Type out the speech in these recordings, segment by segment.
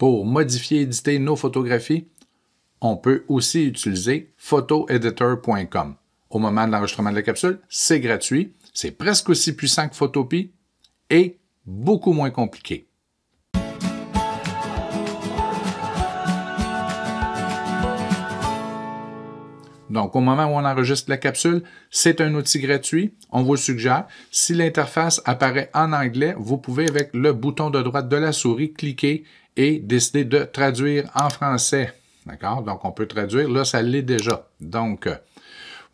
Pour modifier et éditer nos photographies, on peut aussi utiliser photoeditor.com. Au moment de l'enregistrement de la capsule, c'est gratuit, c'est presque aussi puissant que Photopie et beaucoup moins compliqué. Donc, au moment où on enregistre la capsule, c'est un outil gratuit. On vous suggère. Si l'interface apparaît en anglais, vous pouvez, avec le bouton de droite de la souris, cliquer et décider de traduire en français. D'accord? Donc, on peut traduire. Là, ça l'est déjà. Donc, euh,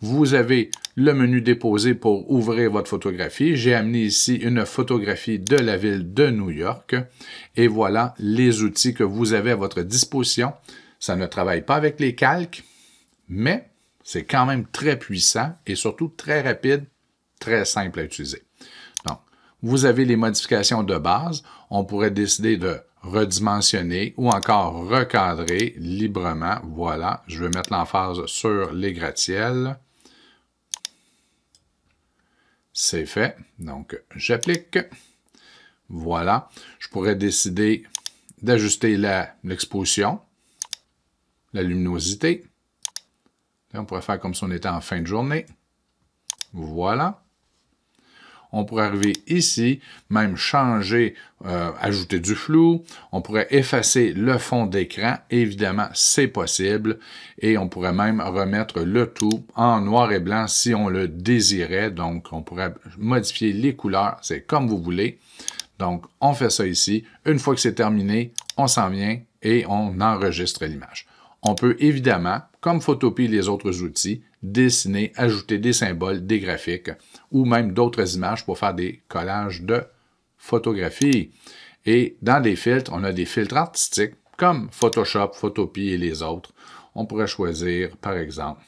vous avez le menu déposé pour ouvrir votre photographie. J'ai amené ici une photographie de la ville de New York. Et voilà les outils que vous avez à votre disposition. Ça ne travaille pas avec les calques, mais c'est quand même très puissant et surtout très rapide, très simple à utiliser. Donc, vous avez les modifications de base. On pourrait décider de redimensionner ou encore recadrer librement. Voilà, je vais mettre l'emphase sur les gratte-ciels. C'est fait. Donc, j'applique. Voilà. Je pourrais décider d'ajuster l'exposition, la, luminosité. on pourrait faire comme si on était en fin de journée. Voilà on pourrait arriver ici, même changer, euh, ajouter du flou, on pourrait effacer le fond d'écran, évidemment c'est possible, et on pourrait même remettre le tout en noir et blanc si on le désirait, donc on pourrait modifier les couleurs, c'est comme vous voulez. Donc on fait ça ici, une fois que c'est terminé, on s'en vient et on enregistre l'image. On peut évidemment, comme Photopie et les autres outils, dessiner, ajouter des symboles, des graphiques ou même d'autres images pour faire des collages de photographies. Et dans les filtres, on a des filtres artistiques comme Photoshop, Photopie et les autres. On pourrait choisir, par exemple,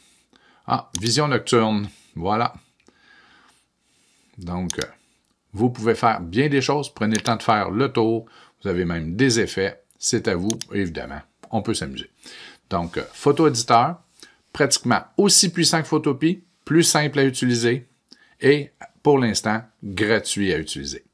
ah, vision nocturne, voilà. Donc, euh, vous pouvez faire bien des choses. Prenez le temps de faire le tour. Vous avez même des effets. C'est à vous, évidemment. On peut s'amuser. Donc, euh, photo pratiquement aussi puissant que Photopie, plus simple à utiliser et pour l'instant gratuit à utiliser.